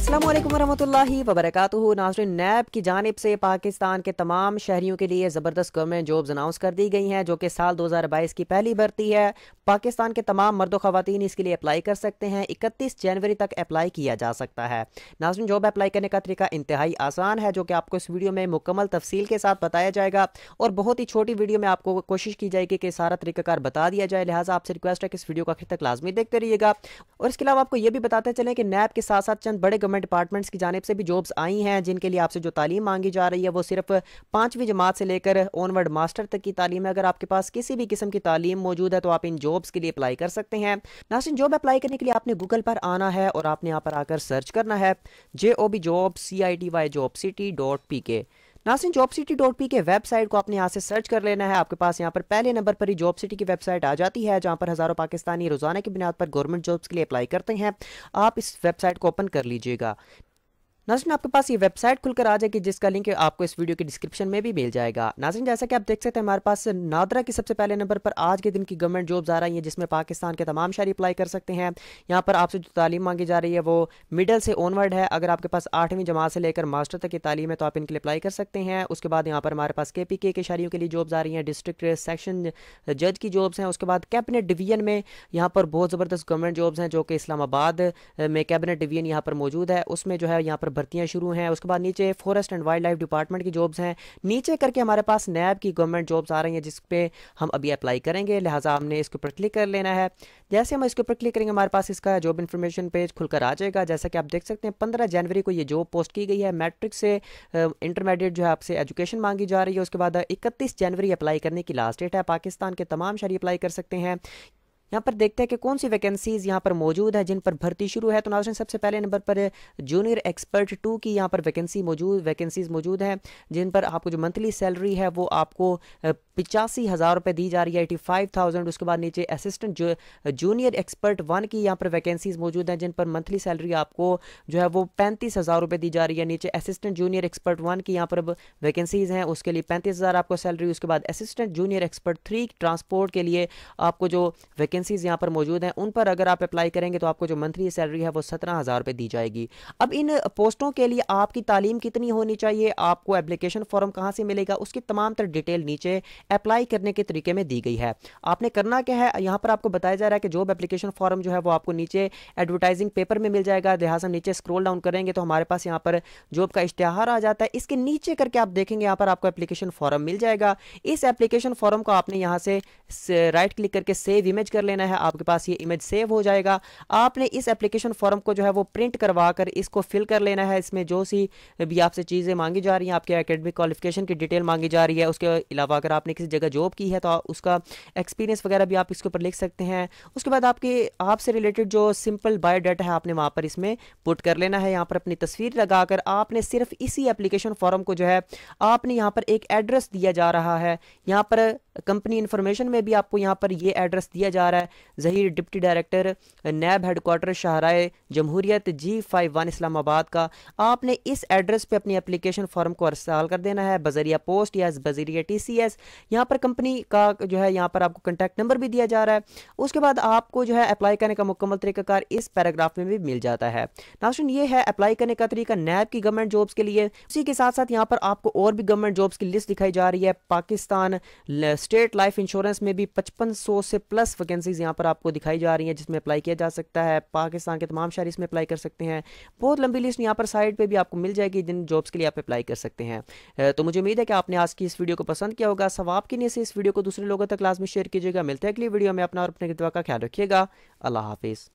असलम वरहमल वबरक नाजरन नैब की जानब से पाकिस्तान के तमाम शहरीों के लिए ज़बरदस्त गवर्नमेंट जॉब्स अनाउंस कर दी गई हैं जो कि साल दो हज़ार बाईस की पहली भर्ती है पाकिस्तान के तमाम मर्द ख़वान इसके लिए अप्लाई कर सकते हैं इकतीस जनवरी तक अप्लाई किया जा सकता है नाजरिन जॉब अप्लाई करने का तरीका इंतहाई आसान है जो कि आपको इस वीडियो में मुकम्मल तफसील के साथ बताया जाएगा और बहुत ही छोटी वीडियो में आपको कोशिश की जाएगी कि सारा तरीक़ाकार बता दिया जाए लिहाजा आपसे रिक्वेस्ट है कि इस वीडियो को आखिर तक लाजमी देखते रहिएगा और इसके अलावा आपको यह भी बताते चलें कि नैब के साथ साथ चंद बड़े गवर्नमेंट डिपार्टमेंट्स की जानब से भी जॉब्स आई हैं जिनके लिए आपसे जो तालीम मांगी जा रही है वो सिर्फ पाँचवीं जमात से लेकर ऑनवर्ड मास्टर तक की तालीम है अगर आपके पास किसी भी किस्म की तालीम मौजूद है तो आप इन जॉब्स के लिए अप्लाई कर सकते हैं नासिन जॉब अप्लाई करने के लिए आपने गूगल पर आना है और आपने यहाँ पर आकर सर्च करना है J O B job C I T Y job city dot P K नासिन job city dot P K website को आपने यहाँ से सर्च कर लेना है आपके पास यहाँ पर पहले नंबर पर ही जॉब सिटी की वेबसाइट आ जाती है जहाँ पर हज़ारों पाकिस्तानी रोजाना की बुनियाद पर गवर्नमेंट जॉब्स के लिए अप्लाई करते हैं आप इस वेबसाइट को ओपन कर लीजिएगा नाजन आपके पास ये वेबसाइट खुलकर आ जाएगी जिसका लिंक आपको इस वीडियो के डिस्क्रिप्शन में भी मिल जाएगा नाजन जैसा कि आप देख सकते हैं हमारे पास नादरा की सबसे पहले नंबर पर आज के दिन की गवर्नमेंट जॉब्स आ रही हैं जिसमें पाकिस्तान के तमाम शहरी अप्लाई कर सकते हैं यहाँ पर आपसे जो तालीम मांगी जा रही है वो मिडल से ऑनवर्ड है अगर आपके पास आठवीं जमात से लेकर मास्टर तक की तालीम है तो आप इनके लिए अप्लाई कर सकते हैं उसके बाद यहाँ पर हमारे पास के पी के शहरीों के लिए जॉब्स आ रही हैं डिस्ट्रिक्ट सेक्शन जज की जॉब्स हैं उसके बाद कैबिनेट डिवीजन में यहाँ पर बहुत ज़बरदस्त गवर्नमेंट जॉब्स हैं जो कि इस्लामाबाद में कैबिनेट डिवीजन यहाँ पर मौजूद है उसमें जो है यहाँ पर भर्तियाँ शुरू हैं उसके बाद नीचे forest and wild life department की जॉब्स हैं नीचे करके हमारे पास नैब की गवर्नमेंट जॉब्स आ रही हैं जिस पर हम अभी अप्लाई करेंगे लिहाजा हमने इसके ऊपर क्लिक कर लेना है जैसे हम इसके ऊपर क्लिक करेंगे हमारे पास इसका जॉब इन्फॉर्मेशन पेज खुलकर आ जाएगा जैसा कि आप देख सकते हैं पंद्रह जनवरी को ये जॉब पोस्ट की गई है मैट्रिक से इंटरमीडिएट जो है आपसे एजुकेशन मांगी जा रही है उसके बाद इकतीस जनवरी अप्लाई करने की लास्ट डेट है पाकिस्तान के तमाम शहरी अप्लाई कर सकते हैं यहाँ पर देखते हैं कि कौन सी वैकेंसीज यहाँ पर मौजूद है जिन पर भर्ती शुरू है तो नाजरन सबसे पहले नंबर पर जूनियर एक्सपर्ट टू की यहाँ पर वैकेंसी मौजूद वैकेंसीज मौजूद हैं जिन पर आपको जो मंथली सैलरी है वो आपको पिचासी हज़ार रुपये दी जा रही है एटी फाइव थाउजेंड उसके बाद नीचे असिस्टेंट जो जूनियर एक्सपर्ट वन की यहाँ पर वैकेंसीज मौजूद हैं जिन पर मंथली सैलरी आपको जो है वो पैंतीस हज़ार रुपये दी जा रही है नीचे असिस्टेंट जूनियर एक्सपर्ट वन की यहाँ पर वैकेंसीज हैं उसके लिए पैंतीस हज़ार आपको सैलरी उसके बाद assistant junior expert three transport के लिए आपको जो वैकेंसीज यहाँ पर मौजूद हैं उन पर अगर आप अप्लाई करेंगे तो आपको जो मंथली सैलरी है वो सत्रह हज़ार रुपये दी जाएगी अब इन पोस्टों के लिए आपकी तालीम कितनी होनी चाहिए आपको एप्लीकेशन फॉर्म कहाँ से मिलेगा उसकी तमाम तर डिटेल नीचे अप्लाई करने के तरीके में दी गई है आपने करना क्या है यहाँ पर आपको बताया जा रहा है कि जॉब एप्लीकेशन फॉर्म जो है वो आपको नीचे एडवर्टाइजिंग पेपर में मिल जाएगा लिहाजा नीचे स्क्रोल डाउन करेंगे तो हमारे पास यहाँ पर जॉब का इश्तहार आ जाता है इसके नीचे करके आप देखेंगे यहाँ पर आपको एप्लीकेशन फॉर्म मिल जाएगा इस एप्लीकेशन फॉर्म को आपने यहाँ से राइट क्लिक करके सेव इमेज कर लेना है आपके पास ये इमेज सेव हो जाएगा आपने इस एप्लीकेशन फॉर्म को जो है वो प्रिंट करवा कर इसको फिल कर लेना है इसमें जो सी भी आपसे चीज़ें मांगी जा रही हैं आपके अकेडमिक क्वालिफिकेशन की डिटेल मांगी जा रही है उसके अलावा अगर आपने किसी जगह जॉब की है तो उसका एक्सपीरियंस वगैरह भी आप इसके ऊपर लिख सकते हैं उसके बाद आपके आपसे रिलेटेड जो सिंपल बायोडाटा है आपने वहाँ पर इसमें पुट कर लेना है यहाँ पर अपनी तस्वीर लगाकर आपने सिर्फ इसी एप्लीकेशन फॉर्म को जो है आपने यहाँ पर एक एड्रेस दिया जा रहा है यहाँ पर कंपनी इन्फॉर्मेशन में भी आपको यहाँ पर ये एड्रेस दिया जा रहा है Zaheer deputy director NAB headquarter Shahrah Jamhuriyat G five one Islamabad का आपने इस एड्रेस पे अपनी एप्लीकेशन फॉर्म को अरसाल कर देना है बजरिया पोस्ट या बजरिया टी सी एस यहाँ पर कंपनी का जो है यहाँ पर आपको कंटैक्ट नंबर भी दिया जा रहा है उसके बाद आपको जो है अप्लाई करने का मुकम्मल तरीकाकार इस पैराग्राफ में भी मिल जाता है नाशन ये है अप्लाई करने का तरीका नैब की गवर्नमेंट जॉब्स के लिए उसी के साथ साथ यहाँ पर आपको और भी गवर्नमेंट जॉब्स की लिस्ट दिखाई जा रही है पाकिस्तान स्टेट लाइफ इंश्योरेंस में भी 5500 से प्लस वैकेंसीज यहाँ पर आपको दिखाई जा रही हैं जिसमें अप्लाई किया जा सकता है पाकिस्तान के तमाम शहर इसमें अप्लाई कर सकते हैं बहुत लंबी लिस्ट यहाँ पर साइट पर भी आपको मिल जाएगी जिन जॉब्स के लिए आप अप्लाई कर सकते हैं तो मुझे उम्मीद है कि आपने आज की इस वीडियो को पसंद किया होगा सवाब के लिए से इस वीडियो को दूसरे लोगों तक लाजमी शेयर कीजिएगा मिलते हैं अगली वीडियो में अपना और अपने दवा का ख्याल रखिएगा अल्लाह हाफिज़